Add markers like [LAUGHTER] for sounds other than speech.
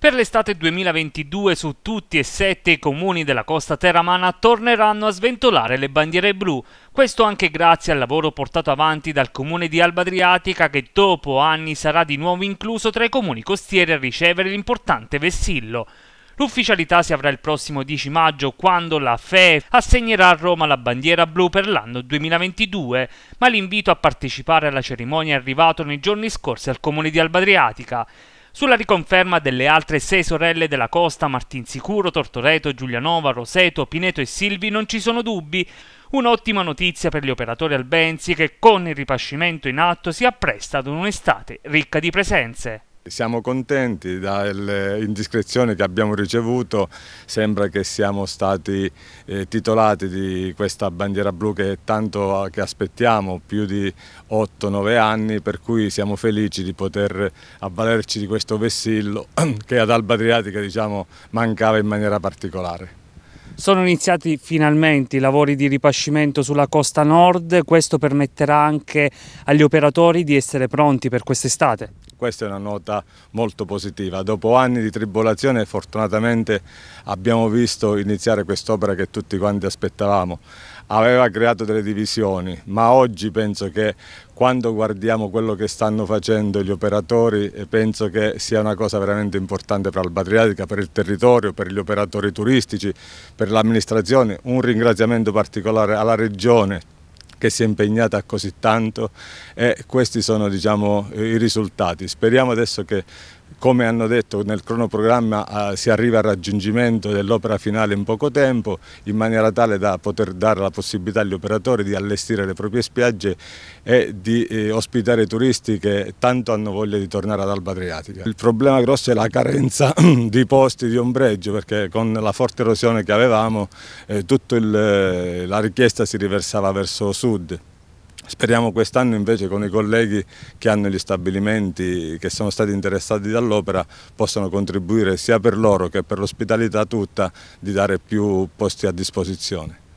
Per l'estate 2022 su tutti e sette i comuni della costa teramana torneranno a sventolare le bandiere blu, questo anche grazie al lavoro portato avanti dal comune di Alba Adriatica che dopo anni sarà di nuovo incluso tra i comuni costieri a ricevere l'importante vessillo. L'ufficialità si avrà il prossimo 10 maggio quando la FE assegnerà a Roma la bandiera blu per l'anno 2022, ma l'invito a partecipare alla cerimonia è arrivato nei giorni scorsi al comune di Alba Adriatica sulla riconferma delle altre sei sorelle della costa, Martinsicuro, Tortoreto, Giulianova, Roseto, Pineto e Silvi, non ci sono dubbi. Un'ottima notizia per gli operatori albensi che con il ripascimento in atto si appresta ad un'estate ricca di presenze. Siamo contenti dall'indiscrezione che abbiamo ricevuto, sembra che siamo stati eh, titolati di questa bandiera blu che tanto eh, che aspettiamo, più di 8-9 anni, per cui siamo felici di poter avvalerci di questo vessillo [CLEARS THROAT] che ad Alba Adriatica diciamo, mancava in maniera particolare. Sono iniziati finalmente i lavori di ripascimento sulla costa nord, questo permetterà anche agli operatori di essere pronti per quest'estate? questa è una nota molto positiva. Dopo anni di tribolazione fortunatamente abbiamo visto iniziare quest'opera che tutti quanti aspettavamo. Aveva creato delle divisioni, ma oggi penso che quando guardiamo quello che stanno facendo gli operatori penso che sia una cosa veramente importante per Alba Adriatica, per il territorio, per gli operatori turistici, per l'amministrazione. Un ringraziamento particolare alla Regione che si è impegnata così tanto e questi sono diciamo, i risultati. Speriamo adesso che come hanno detto nel cronoprogramma eh, si arriva al raggiungimento dell'opera finale in poco tempo in maniera tale da poter dare la possibilità agli operatori di allestire le proprie spiagge e di eh, ospitare turisti che tanto hanno voglia di tornare ad Alba Adriatica. Il problema grosso è la carenza [CLEARS THROAT] di posti di ombreggio perché con la forte erosione che avevamo eh, tutta eh, la richiesta si riversava verso sud. Speriamo quest'anno invece con i colleghi che hanno gli stabilimenti che sono stati interessati dall'opera possano contribuire sia per loro che per l'ospitalità tutta di dare più posti a disposizione.